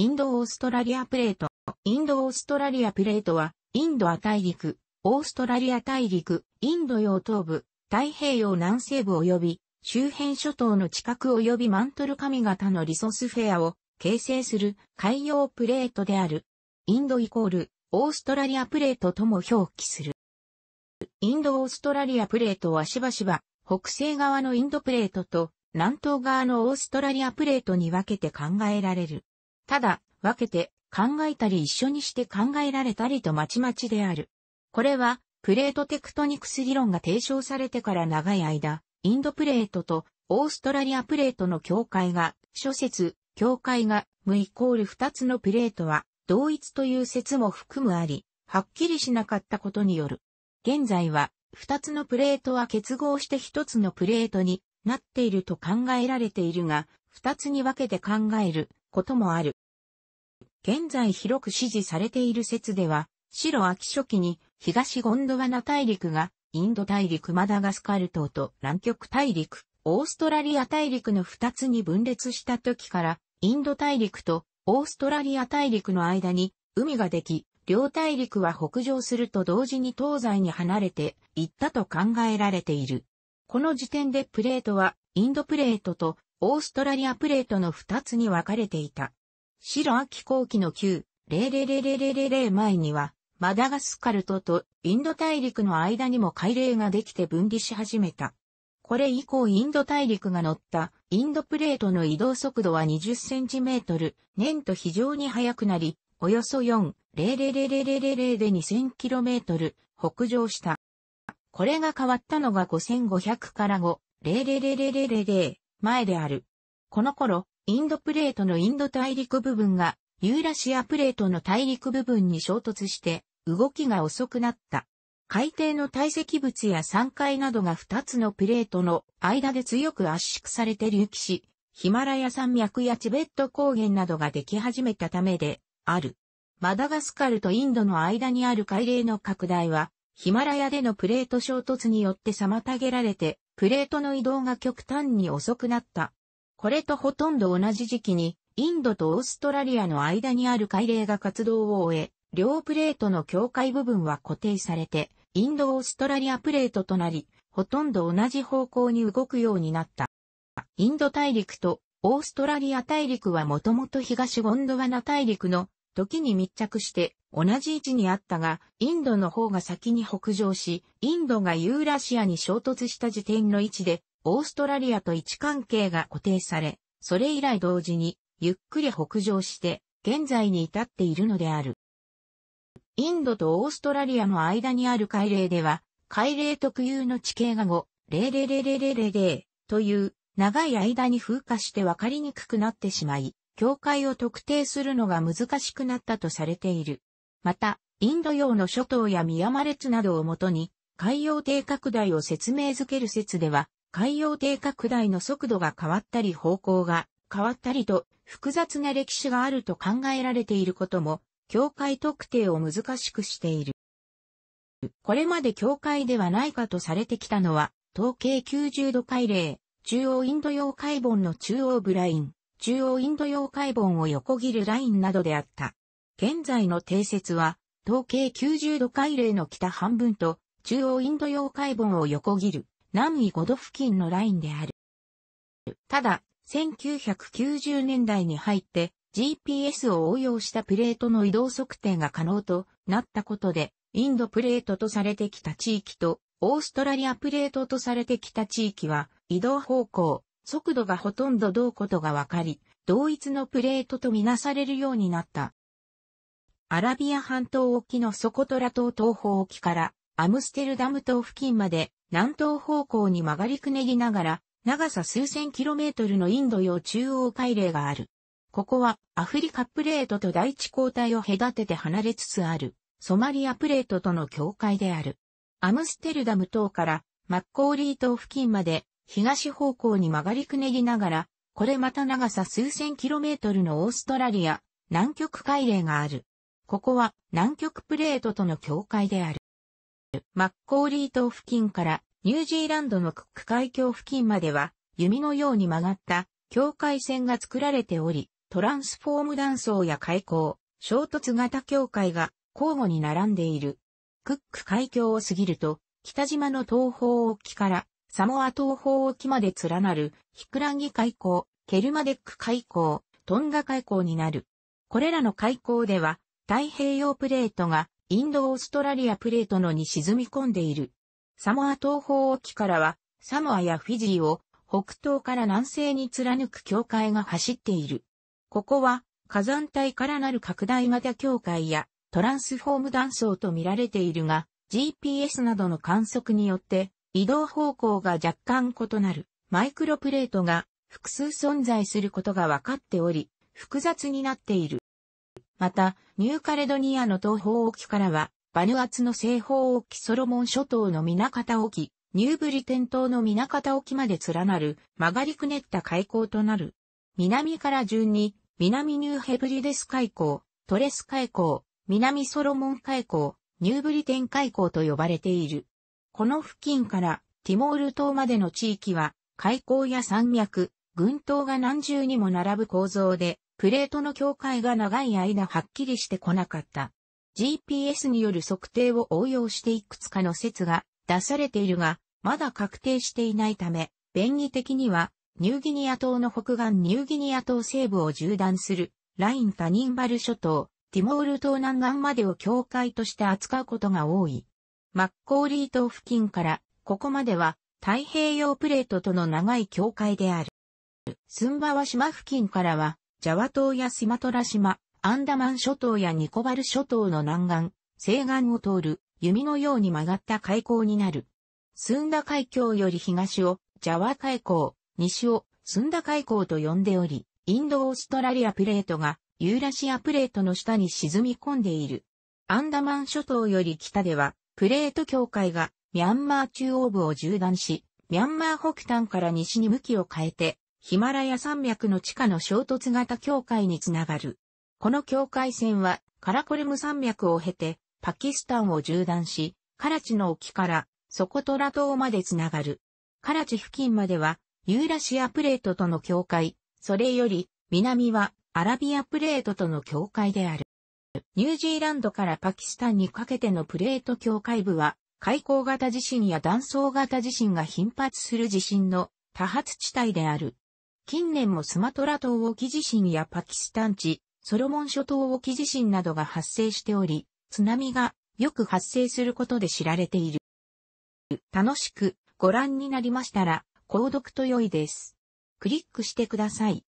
インド・オーストラリアプレート。インド・オーストラリアプレートは、インドア大陸、オーストラリア大陸、インド洋東部、太平洋南西部及び、周辺諸島の近く及びマントル神型のリソスフェアを形成する海洋プレートである。インドイコール、オーストラリアプレートとも表記する。インド・オーストラリアプレートはしばしば、北西側のインドプレートと、南東側のオーストラリアプレートに分けて考えられる。ただ、分けて考えたり一緒にして考えられたりとまちまちである。これは、プレートテクトニクス理論が提唱されてから長い間、インドプレートとオーストラリアプレートの境界が、諸説、境界が無イコール二つのプレートは同一という説も含むあり、はっきりしなかったことによる。現在は二つのプレートは結合して一つのプレートになっていると考えられているが、二つに分けて考えることもある。現在広く支持されている説では、白秋初期に東ゴンドワナ大陸がインド大陸マダガスカル島と南極大陸、オーストラリア大陸の2つに分裂した時から、インド大陸とオーストラリア大陸の間に海ができ、両大陸は北上すると同時に東西に離れていったと考えられている。この時点でプレートはインドプレートとオーストラリアプレートの2つに分かれていた。白秋後期の旧0 0 0 0前には、マダガスカルトとインド大陸の間にも海嶺ができて分離し始めた。これ以降インド大陸が乗ったインドプレートの移動速度は2 0トル、年と非常に速くなり、およそ4、0000000で2 0 0 0ル北上した。これが変わったのが5500から5、0 0 0 0前である。この頃、インドプレートのインド大陸部分がユーラシアプレートの大陸部分に衝突して動きが遅くなった。海底の堆積物や山海などが2つのプレートの間で強く圧縮されて隆起し、ヒマラヤ山脈やチベット高原などができ始めたためである。マダガスカルとインドの間にある海嶺の拡大は、ヒマラヤでのプレート衝突によって妨げられて、プレートの移動が極端に遅くなった。これとほとんど同じ時期に、インドとオーストラリアの間にある海嶺が活動を終え、両プレートの境界部分は固定されて、インド・オーストラリアプレートとなり、ほとんど同じ方向に動くようになった。インド大陸とオーストラリア大陸はもともと東ゴンドワナ大陸の時に密着して同じ位置にあったが、インドの方が先に北上し、インドがユーラシアに衝突した時点の位置でオーストラリアと位置関係が固定され、それ以来同時に、ゆっくり北上して、現在に至っているのである。インドとオーストラリアの間にある海嶺では、海嶺特有の地形が後、0000000という長い間に風化して分かりにくくなってしまい、境界を特定するのが難しくなったとされている。また、インド洋の諸島やミヤマ列などをもとに、海洋低拡大を説明づける説では、海洋低下下の速度が変わったり方向が変わったりと複雑な歴史があると考えられていることも、境界特定を難しくしている。これまで境界ではないかとされてきたのは、統計90度海嶺、中央インド洋海盆の中央部ライン、中央インド洋海盆を横切るラインなどであった。現在の定説は、統計90度海嶺の北半分と、中央インド洋海盆を横切る南緯5度付近のラインである。ただ、1990年代に入って GPS を応用したプレートの移動測定が可能となったことで、インドプレートとされてきた地域とオーストラリアプレートとされてきた地域は移動方向、速度がほとんど同ことがわかり、同一のプレートとみなされるようになった。アラビア半島沖のソコトラ島東方沖からアムステルダム島付近まで南東方向に曲がりくねりながら、長さ数千キロメートルのインド洋中央海嶺がある。ここはアフリカプレートと第一交代を隔てて離れつつあるソマリアプレートとの境界である。アムステルダム島からマッコーリー島付近まで東方向に曲がりくねりながら、これまた長さ数千キロメートルのオーストラリア、南極海嶺がある。ここは南極プレートとの境界である。マッコーリー島付近からニュージーランドのクック海峡付近までは弓のように曲がった境界線が作られており、トランスフォーム断層や海溝、衝突型境界が交互に並んでいる。クック海峡を過ぎると、北島の東方沖からサモア東方沖まで連なるヒクランギ海溝、ケルマデック海溝、トンガ海溝になる。これらの海溝では太平洋プレートがインドオーストラリアプレートのに沈み込んでいる。サモア東方沖からは、サモアやフィジーを北東から南西に貫く境界が走っている。ここは火山帯からなる拡大型境界やトランスフォーム断層と見られているが、GPS などの観測によって移動方向が若干異なるマイクロプレートが複数存在することが分かっており、複雑になっている。また、ニューカレドニアの東方沖からは、バヌアツの西方沖ソロモン諸島の南方沖、ニューブリテン島の南方沖まで連なる曲がりくねった海溝となる。南から順に、南ニューヘブリデス海溝、トレス海溝、南ソロモン海溝、ニューブリテン海溝と呼ばれている。この付近からティモール島までの地域は海溝や山脈、群島が何重にも並ぶ構造でプレートの境界が長い間はっきりしてこなかった。GPS による測定を応用していくつかの説が出されているが、まだ確定していないため、便宜的には、ニューギニア島の北岸ニューギニア島西部を縦断する、ラインタニンバル諸島、ティモール島南岸までを境界として扱うことが多い。マッコーリー島付近から、ここまでは太平洋プレートとの長い境界である。スンバワ島付近からは、ジャワ島やスマトラ島、アンダマン諸島やニコバル諸島の南岸、西岸を通る、弓のように曲がった海溝になる。スンダ海峡より東を、ジャワ海溝、西を、スンダ海溝と呼んでおり、インドオーストラリアプレートが、ユーラシアプレートの下に沈み込んでいる。アンダマン諸島より北では、プレート境界がミャンマー中央部を縦断し、ミャンマー北端から西に向きを変えて、ヒマラヤ山脈の地下の衝突型境界につながる。この境界線はカラコレム山脈を経てパキスタンを縦断し、カラチの沖からソコトラ島までつながる。カラチ付近まではユーラシアプレートとの境界、それより南はアラビアプレートとの境界である。ニュージーランドからパキスタンにかけてのプレート境界部は、海溝型地震や断層型地震が頻発する地震の多発地帯である。近年もスマトラ島沖地震やパキスタン地、ソロモン諸島沖地震などが発生しており、津波がよく発生することで知られている。楽しくご覧になりましたら、購読と良いです。クリックしてください。